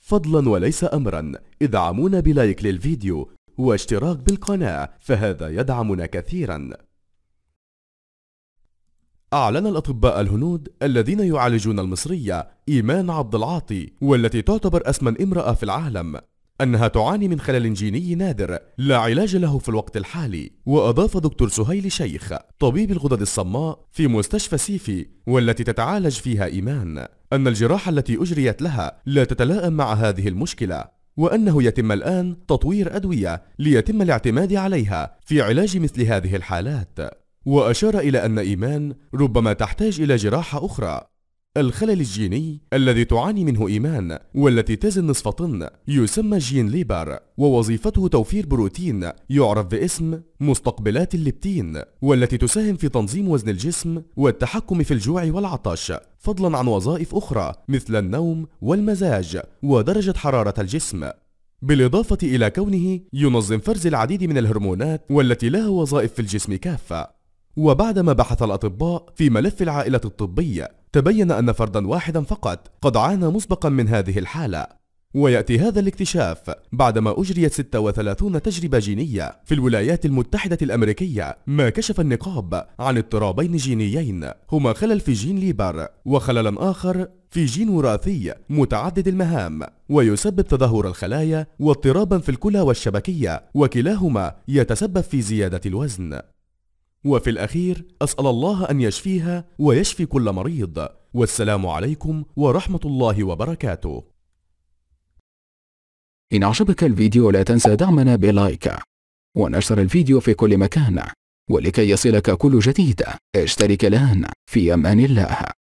فضلا وليس امرا ادعمونا بلايك للفيديو واشتراك بالقناة فهذا يدعمنا كثيرا أعلن الأطباء الهنود الذين يعالجون المصرية إيمان عبد العاطي والتي تعتبر أسمن امرأة في العالم أنها تعاني من خلل جيني نادر لا علاج له في الوقت الحالي وأضاف دكتور سهيل شيخ طبيب الغدد الصماء في مستشفى سيفي والتي تتعالج فيها إيمان أن الجراحة التي أجريت لها لا تتلائم مع هذه المشكلة وأنه يتم الآن تطوير أدوية ليتم الاعتماد عليها في علاج مثل هذه الحالات وأشار إلى أن إيمان ربما تحتاج إلى جراحة أخرى الخلل الجيني الذي تعاني منه إيمان والتي تزن نصف طن يسمى جين ليبر ووظيفته توفير بروتين يعرف باسم مستقبلات الليبتين والتي تساهم في تنظيم وزن الجسم والتحكم في الجوع والعطش فضلا عن وظائف أخرى مثل النوم والمزاج ودرجة حرارة الجسم بالإضافة إلى كونه ينظم فرز العديد من الهرمونات والتي لها وظائف في الجسم كافة وبعدما بحث الأطباء في ملف العائلة الطبية تبين أن فردا واحدا فقط قد عانى مسبقا من هذه الحالة ويأتي هذا الاكتشاف بعدما أجريت 36 تجربة جينية في الولايات المتحدة الأمريكية ما كشف النقاب عن اضطرابين جينيين هما خلل في جين ليبر وخللا آخر في جين وراثي متعدد المهام ويسبب تدهور الخلايا واضطرابا في الكلى والشبكية وكلاهما يتسبب في زيادة الوزن وفي الأخير أسأل الله أن يشفيها ويشفي كل مريض والسلام عليكم ورحمة الله وبركاته إن عجبك الفيديو لا تنسى دعمنا بلايك ونشر الفيديو في كل مكان ولكي يصلك كل جديد اشترك الآن في أمان الله